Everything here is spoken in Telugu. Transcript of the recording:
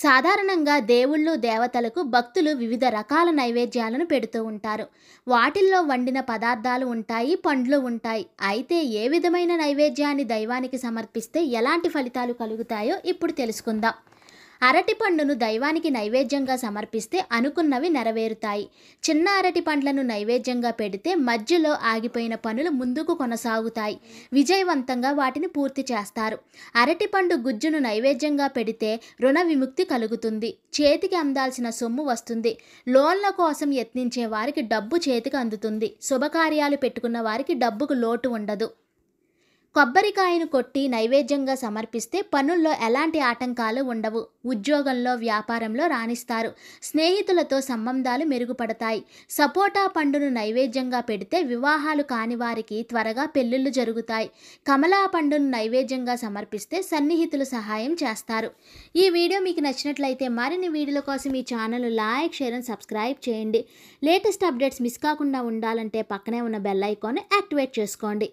సాధారణంగా దేవుళ్ళు దేవతలకు భక్తులు వివిధ రకాల నైవేద్యాలను పెడుతూ ఉంటారు వాటిల్లో వండిన పదార్థాలు ఉంటాయి పండ్లు ఉంటాయి అయితే ఏ విధమైన నైవేద్యాన్ని దైవానికి సమర్పిస్తే ఎలాంటి ఫలితాలు కలుగుతాయో ఇప్పుడు తెలుసుకుందాం అరటి పండును దైవానికి నైవేద్యంగా సమర్పిస్తే అనుకున్నవి నెరవేరుతాయి చిన్న అరటి పండ్లను నైవేద్యంగా పెడితే మధ్యలో ఆగిపోయిన పనులు ముందుకు కొనసాగుతాయి విజయవంతంగా వాటిని పూర్తి చేస్తారు అరటి పండు గుజ్జును నైవేద్యంగా పెడితే రుణ విముక్తి కలుగుతుంది చేతికి అందాల్సిన సొమ్ము వస్తుంది లోన్ల కోసం యత్నించే వారికి డబ్బు చేతికి అందుతుంది శుభకార్యాలు పెట్టుకున్న వారికి డబ్బుకు లోటు ఉండదు కొబ్బరికాయను కొట్టి నైవేద్యంగా సమర్పిస్తే పనుల్లో ఎలాంటి ఆటంకాలు ఉండవు ఉద్యోగంలో వ్యాపారంలో రాణిస్తారు స్నేహితులతో సంబంధాలు మెరుగుపడతాయి సపోటా పండును నైవేద్యంగా పెడితే వివాహాలు కాని వారికి త్వరగా పెళ్ళిళ్ళు జరుగుతాయి కమలా పండును నైవేద్యంగా సమర్పిస్తే సన్నిహితులు సహాయం చేస్తారు ఈ వీడియో మీకు నచ్చినట్లయితే మరిన్ని వీడియోల కోసం ఈ channel like share and subscribe చేయండి లేటెస్ట్ అప్డేట్స్ మిస్ కాకుండా ఉండాలంటే పక్కనే ఉన్న బెల్ ఐకాన్ యాక్టివేట్ చేసుకోండి